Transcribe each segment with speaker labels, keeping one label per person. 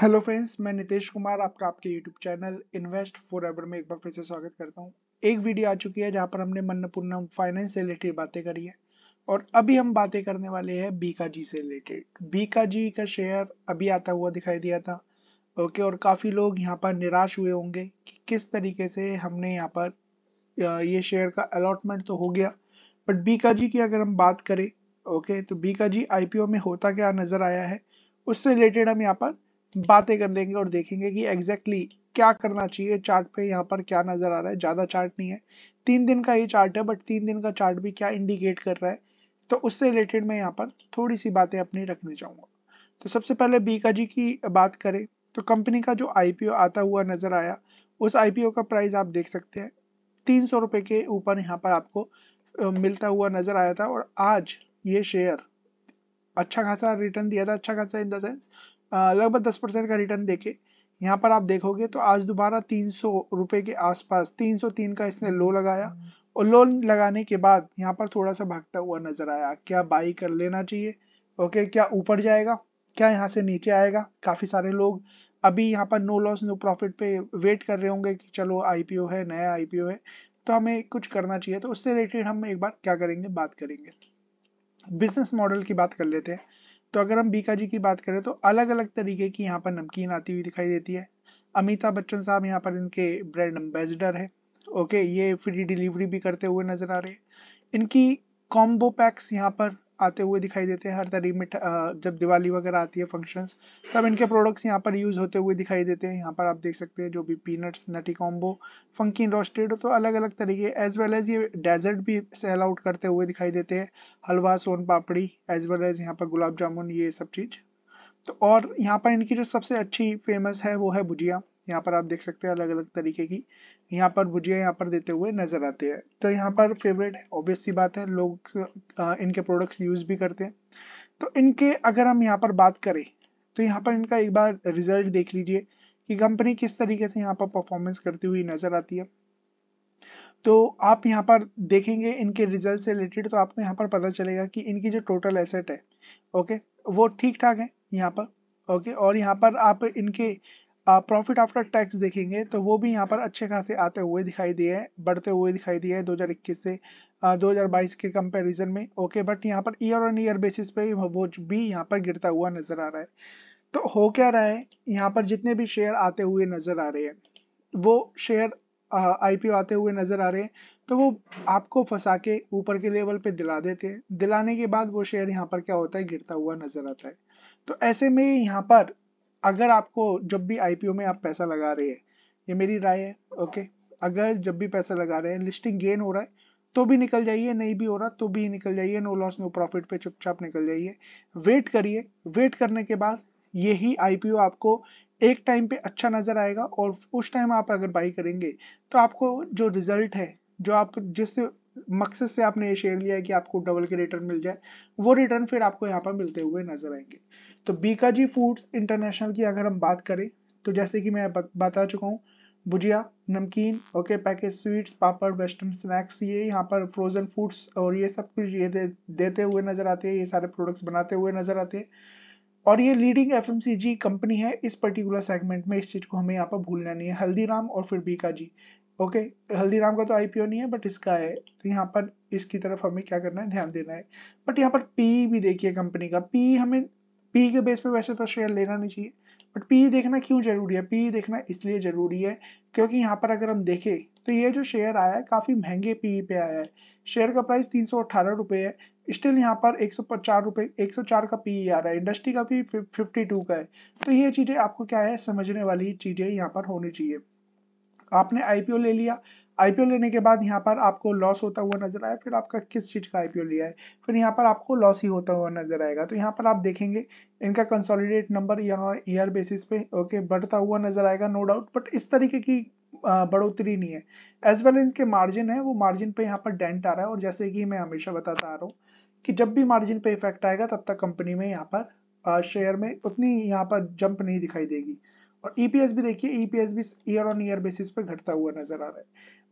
Speaker 1: Hello friends मैं नितेश कुमार आपका आपके YouTube channel invest forever में एक बार फिर से स्वागत करता हूँ एक वीडियो आ चुकी है जहाँ पर हमने मन्नपूर्ण फाइनेंस से रिलेटेड बातें करी है और अभी हम बातें करने वाले हैं बीका जी से रिलेटेड बीका जी का शेयर अभी आता हुआ दिखाई दिया था ओके और काफ़ी लोग यहाँ पर निराश हुए होंगे कि किस तरीके से हमने यहाँ पर ये शेयर का अलॉटमेंट तो हो गया बट बीका जी की अगर हम बात करें ओके तो बीका जी आईपीओ में होता क्या नज़र आया है उससे रिलेटेड हम यहाँ पर बातें कर लेंगे और देखेंगे कि एग्जैक्टली exactly क्या करना चाहिए चार्ट पे यहाँ पर क्या नज़र आ रहा है ज़्यादा चार्ट नहीं है तीन दिन का ही चार्ट है बट तीन दिन का चार्ट भी क्या इंडिकेट कर रहा है तो उससे रिलेटेड मैं यहाँ पर थोड़ी सी बातें अपनी रखने जाऊंगा तो सबसे पहले बीका जी की बात करें तो कंपनी का जो आईपीओ आता हुआ नज़र आया उस आईपीओ का प्राइस आप देख सकते हैं तीन सौ रुपए के ऊपर यहाँ पर आपको मिलता हुआ नज़र आया था और आज ये शेयर अच्छा खासा रिटर्न दिया था अच्छा खासा इन द सेंस लगभग दस परसेंट का रिटर्न देखे यहाँ पर आप देखोगे तो आज दोबारा तीन सौ रुपये के आसपास तीन सौ तीन का इसने लो लगाया हम्म। और लो लगाने के बाद यहाँ पर थोड़ा सा भागता हुआ नजर आया क्या बाई कर लेना चाहिए ओके क्या ऊपर जाएगा क्या यहाँ से नीचे आएगा काफ़ी सारे लोग अभी यहाँ पर नो लॉस नो प्रॉफिट पे वेट कर रहे होंगे कि चलो आईपीओ है नया आईपीओ है तो हमें कुछ करना चाहिए तो उससे रिलेटेड हम एक बार क्या करेंगे बात करेंगे बिजनेस मॉडल की बात कर लेते हैं तो अगर हम बीका जी की बात करें तो अलग अलग तरीके की यहाँ पर नमकीन आती हुई दिखाई देती है अमिताभ बच्चन साहब यहाँ पर इनके ब्रांड एम्बेसडर है ओके ये फ्री डिलीवरी भी करते हुए नजर आ रहे हैं इनकी कॉम्बो पैक्स यहाँ पर आते हुए दिखाई देते हैं हर तरीके में जब दिवाली वगैरह आती है फंक्शंस तब इनके प्रोडक्ट्स यहाँ पर यूज़ होते हुए दिखाई देते हैं यहाँ पर आप देख सकते हैं जो भी peanuts nutty combo funky roasted तो अलग अलग तरीके एज वेल एज ये डेजर्ट भी सेल आउट करते हुए दिखाई देते हैं halwa soan papdi as well as यहाँ पर गुलाब जामुन ये सब चीज़ तो और यहाँ पर इनकी जो सबसे अच्छी फेमस है वो है भुजिया यहाँ पर आप देख सकते हैं अलग अलग तरीके की यहाँ पर भुजिया यहाँ पर देते हुए नजर आते हैं तो यहाँ पर फेवरेट है ऑब्वियस सी बात है लोग इनके प्रोडक्ट्स यूज भी करते हैं तो इनके अगर हम यहाँ पर बात करें तो यहाँ पर इनका एक बार रिजल्ट देख लीजिए कि कंपनी किस तरीके से यहाँ पर परफॉर्मेंस करती हुई नजर आती है तो आप यहाँ पर देखेंगे इनके रिजल्ट से रिलेटेड तो आपको यहाँ पर पता चलेगा कि इनकी जो टोटल एसेट है ओके वो ठीक ठाक है यहाँ पर ओके और यहाँ पर आप इनके प्रॉफिट आफ्टर टैक्स देखेंगे तो वो भी यहाँ पर अच्छे खासे आते हुए दिखाई दिए हैं बढ़ते हुए दिखाई दिए हैं 2021 से आ, 2022 के कंपैरिजन में ओके बट यहाँ per year on year basis पे वो भी यहाँ पर गिरता हुआ नजर आ रहा है तो हो क्या रहा है यहाँ पर जितने भी शेयर आते हुए नजर आ रहे हैं वो शेयर आईपीओ आते हुए नजर आ रहे हैं तो वो आपको फंसा के ऊपर के लेवल पे दिला देते हैं दिलाने के बाद वो शेयर यहाँ पर क्या होता है गिरता हुआ नजर आता है तो ऐसे में यहाँ पर अगर आपको जब भी आईपीओ में आप पैसा लगा रहे हैं ये मेरी राय है ओके अगर जब भी पैसा लगा रहे हैं लिस्टिंग गेन हो रहा है तो भी निकल जाइए नहीं भी हो रहा तो भी निकल जाइए नो लॉस नो प्रॉफिट पे चुपचाप निकल जाइए वेट करिए वेट करने के बाद यही आईपीओ आपको एक टाइम पे अच्छा नजर आएगा और उस टाइम आप अगर बाई करेंगे तो आपको जो रिजल्ट है जो आप जिस मकसद से आपने ये शेयर लिया है कि आपको डबल के रिटर्न मिल जाए वो रिटर्न फिर आपको यहाँ पर मिलते हुए नजर आएंगे तो बीकाजी फूड्स इंटरनेशनल की अगर हम बात करें तो जैसे कि मैं बता चुका हूँ bhujia namkeen okay package sweets papad western snacks ये यहाँ पर फ्रोजन फूड्स और ये सब कुछ ये दे, देते हुए नज़र आते हैं ये सारे प्रोडक्ट्स बनाते हुए नज़र आते हैं और ये लीडिंग एफ कंपनी है इस पर्टिकुलर सेगमेंट में इस चीज़ को हमें यहाँ पर भूलना नहीं है हल्दीराम और फिर बीकाजी जी ओके हल्दीराम का तो आईपीओ नहीं है बट इसका है तो यहाँ पर इसकी तरफ हमें क्या करना है ध्यान देना है बट यहाँ पर पी भी देखिए कंपनी का पी हमें पी के बेस पे वैसे तो शेयर लेना नहीं चाहिए बट पी देखना क्यों जरूरी है पी देखना इसलिए जरूरी है क्योंकि यहाँ पर अगर हम देखें तो ये जो शेयर आया है काफ़ी महंगे पी पे आया है शेयर का प्राइस तीन सौ है स्टिल यहाँ पर एक सौ चार रुपये एक सौ चार का पी आ रहा है इंडस्ट्री का भी फिफ्टी टू का है तो ये चीज़ें आपको क्या है समझने वाली चीज़ें यहाँ पर होनी चाहिए आपने आईपीओ ले लिया आईपीओ लेने के बाद यहाँ पर आपको लॉस होता हुआ नजर आया फिर आपका किस चीज का आईपीओ लिया है फिर यहाँ पर आपको लॉस ही होता हुआ नजर आएगा तो यहाँ पर आप देखेंगे इनका कंसोलिडेट नंबर ईयर बेसिस पे ओके बढ़ता हुआ नजर आएगा नो डाउट बट इस तरीके की बढ़ोतरी नहीं है एज वेल इनके मार्जिन है वो मार्जिन पे यहाँ पर डेंट आ रहा है और जैसे कि मैं हमेशा बताता आ रहा हूँ कि जब भी मार्जिन पे इफेक्ट आएगा तब तक कंपनी में यहाँ पर शेयर में उतनी यहाँ पर जंप नहीं दिखाई देगी और ईपीएस e भी देखिए ईपीएस e भी ईयर ऑन ईयर बेसिस पे घटता हुआ नजर आ रहा है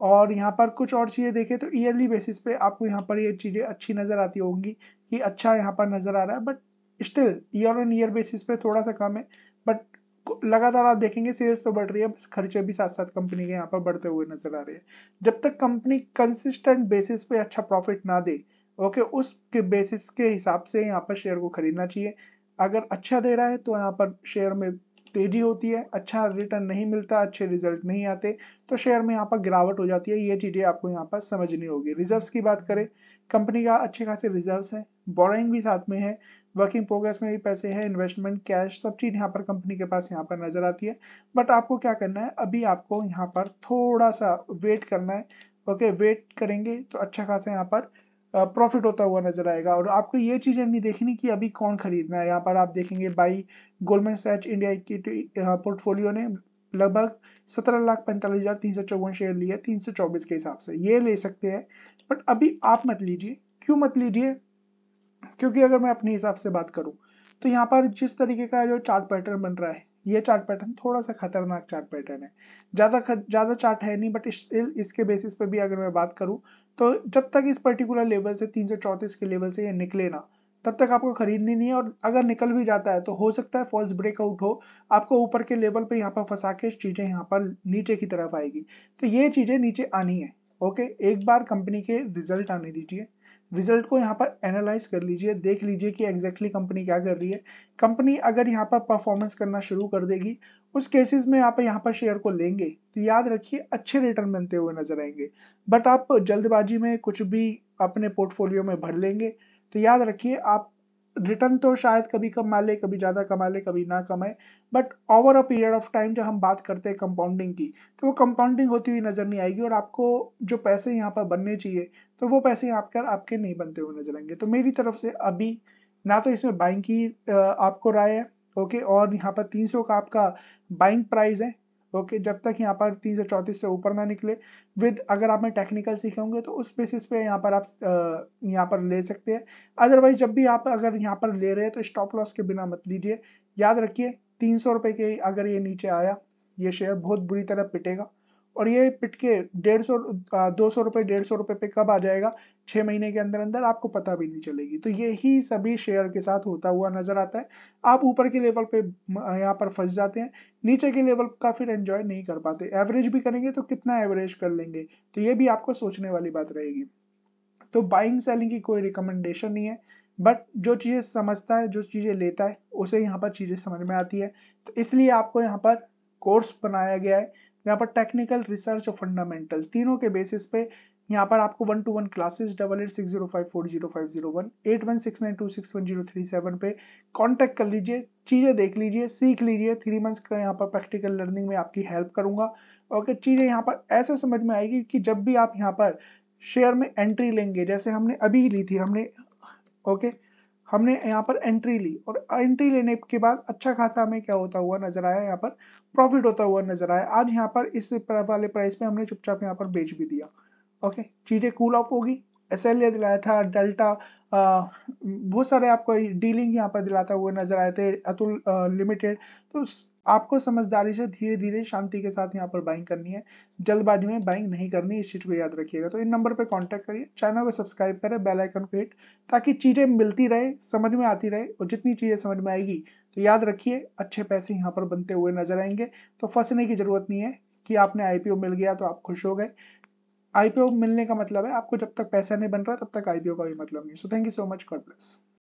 Speaker 1: और यहाँ पर कुछ और चीज़ें देखें तो ईयरली बेसिस पे आपको यहाँ पर ये यह चीज़ें अच्छी नज़र आती होंगी कि अच्छा यहाँ पर नज़र आ रहा है but still year on year basis पे थोड़ा सा कम है बट लगातार आप देखेंगे सेल्स तो बढ़ रही है बस खर्चे भी साथ साथ कंपनी के यहाँ पर बढ़ते हुए नजर आ रहे हैं जब तक कंपनी कंसिस्टेंट बेसिस पे अच्छा प्रॉफिट ना दे ओके उसके बेसिस के हिसाब से यहाँ पर शेयर को खरीदना चाहिए अगर अच्छा दे रहा है तो यहाँ पर शेयर में तेजी होती है अच्छा रिटर्न नहीं मिलता अच्छे रिजल्ट नहीं आते तो शेयर में यहाँ पर गिरावट हो जाती है ये चीज़ें आपको यहाँ पर समझनी होगी रिजर्व्स की बात करें कंपनी का अच्छे खासे रिजर्व्स है बोराइंग भी साथ में है वर्किंग प्रोग्रेस में भी पैसे हैं इन्वेस्टमेंट कैश सब चीज़ यहाँ पर कंपनी के पास यहाँ पर नज़र आती है बट आपको क्या करना है अभी आपको यहाँ पर थोड़ा सा वेट करना है ओके वेट करेंगे तो अच्छा खासा यहाँ पर प्रॉफिट होता हुआ नजर आएगा और आपको ये चीज़ें नहीं देखनी कि अभी कौन खरीदना है यहाँ पर आप देखेंगे बाई गोल्डमैन सैच इंडिया की पोर्टफोलियो ने लगभग सत्रह लाख पैंतालीस हज़ार तीन सौ चौवन शेयर लिए तीन सौ चौबीस के हिसाब से ये ले सकते हैं बट अभी आप मत लीजिए क्यों मत लीजिए क्योंकि अगर मैं अपने हिसाब से बात करूँ तो यहाँ पर जिस तरीके का जो चार्ट पैटर्न बन रहा है ये चार्ट पैटर्न थोड़ा सा खतरनाक चार्ट पैटर्न है ज़्यादा ज़्यादा चार्ट है नहीं बट स्टिल इसके बेसिस पे भी अगर मैं बात करूं तो जब तक इस पर्टिकुलर लेवल से तीन के लेवल से ये निकले ना तब तक आपको खरीदनी नहीं है और अगर निकल भी जाता है तो हो सकता है फॉल्स ब्रेकआउट हो आपको ऊपर के लेवल पे यहाँ पर फंसा के चीज़ें यहाँ पर नीचे की तरफ आएगी तो ये चीज़ें नीचे आनी है ओके एक बार कंपनी के रिजल्ट आने दीजिए रिजल्ट को यहाँ पर एनालाइज कर लीजिए देख लीजिए कि एग्जैक्टली exactly कंपनी क्या कर रही है कंपनी अगर यहाँ पर परफॉर्मेंस करना शुरू कर देगी उस केसेस में आप यहाँ पर शेयर को लेंगे तो याद रखिए अच्छे रिटर्न बनते हुए नजर आएंगे बट आप जल्दबाजी में कुछ भी अपने पोर्टफोलियो में भर लेंगे तो याद रखिए आप रिटर्न तो शायद कभी कम कमा ले कभी ज़्यादा कमा ले कभी ना कमाए but over a period of time जब हम बात करते हैं कंपाउंडिंग की तो वो कंपाउंडिंग होती हुई नज़र नहीं आएगी और आपको जो पैसे यहाँ पर बनने चाहिए तो वो पैसे यहाँ पर आपके नहीं बनते हुए नजर आएंगे तो मेरी तरफ से अभी ना तो इसमें बाइंग की आपको राय है ओके और यहाँ पर तीन का आपका बाइंग प्राइस है ओके जब तक यहाँ पर तीन सौ चौंतीस से ऊपर ना निकले विद अगर आप में टेक्निकल सीखे होंगे तो उस बेसिस पे यहाँ पर आप यहाँ पर ले सकते हैं अदरवाइज जब भी आप अगर यहाँ पर ले रहे हैं तो स्टॉप लॉस के बिना मत लीजिए याद रखिए तीन सौ रुपये के अगर ये नीचे आया ये शेयर बहुत बुरी तरह पिटेगा और ये पिटके डेढ़ सौ दो सौ रुपये डेढ़ सौ रुपये पे कब आ जाएगा छः महीने के अंदर अंदर आपको पता भी नहीं चलेगी तो यही सभी शेयर के साथ होता हुआ नजर आता है आप ऊपर के लेवल पे यहाँ पर फंस जाते हैं नीचे के लेवल का फिर एंजॉय नहीं कर पाते एवरेज भी करेंगे तो कितना एवरेज कर लेंगे तो ये भी आपको सोचने वाली बात रहेगी तो बाइंग सेलिंग की कोई रिकमेंडेशन नहीं है बट जो चीज़ें समझता है जो चीज़ें लेता है उसे यहाँ पर चीज़ें समझ में आती है तो इसलिए आपको यहाँ पर कोर्स बनाया गया है यहाँ पर टेक्निकल रिसर्च और फंडामेंटल तीनों के बेसिस पे यहाँ पर आपको one to one classes double eight six zero five four zero five zero one eight one six nine two six one zero three seven पे कांटेक्ट कर लीजिए चीज़ें देख लीजिए सीख लीजिए थ्री मंथ्स का यहाँ पर प्रैक्टिकल लर्निंग में आपकी हेल्प करूंगा ओके चीज़ें यहाँ पर ऐसे समझ में आएगी कि जब भी आप यहाँ पर शेयर में एंट्री लेंगे जैसे हमने अभी ली थी हमने ओके हमने यहाँ पर एंट्री ली और एंट्री लेने के बाद अच्छा खासा हमें क्या होता हुआ नजर आया यहाँ पर प्रॉफिट होता हुआ नजर आया आज यहाँ पर इस वाले प्राइस पे हमने चुपचाप यहाँ पर बेच भी दिया ओके चीजें कूल ऑफ होगी एस एल दिलाया था डेल्टा बहुत सारे आपको डीलिंग यहाँ पर दिलाता हुआ नजर आए थे अतुल लिमिटेड तो आपको समझदारी से धीरे धीरे शांति के साथ यहाँ पर बाइंग करनी है जल्दबाजी में बाइंग नहीं करनी इस चीज को याद रखिएगा तो इन नंबर पर कांटेक्ट करिए चैनल को सब्सक्राइब करें बेल आइकन को हिट ताकि चीजें मिलती रहे समझ में आती रहे और जितनी चीजें समझ में आएगी तो याद रखिए अच्छे पैसे यहाँ पर बनते हुए नजर आएंगे तो फंसने की जरूरत नहीं है कि आपने आईपीओ मिल गया तो आप खुश हो गए आईपीओ मिलने का मतलब है आपको जब तक पैसा नहीं बन रहा तब तक आईपीओ का भी मतलब नहीं so thank you so much god bless